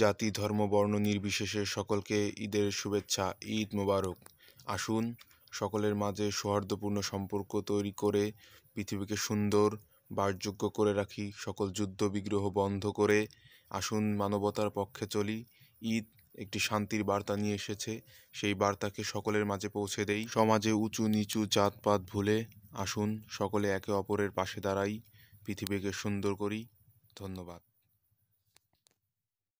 জাতি ধর্ম বর্ণ নির্বিশেষে সকলকে ঈদের শুভেচ্ছা ঈদ মোবারক আসুন সকলের মাঝে সৌহার্দ্যপূর্ণ সম্পর্ক তৈরি করে পৃথিবীকে সুন্দর বাসযোগ্য করে রাখি সকল যুদ্ধ বিগ্রহ বন্ধ করে আসুন মানবতার পক্ষে চলি ঈদ একটি শান্তির বার্তা নিয়ে এসেছে সেই বার্তাকে সকলের মাঝে পৌঁছে দেই সমাজে উঁচু নিচু জাতপাত ভুলে আসুন সকলে একে অপরের পাশে দাঁড়াই পৃথিবীকে সুন্দর করি ধন্যবাদ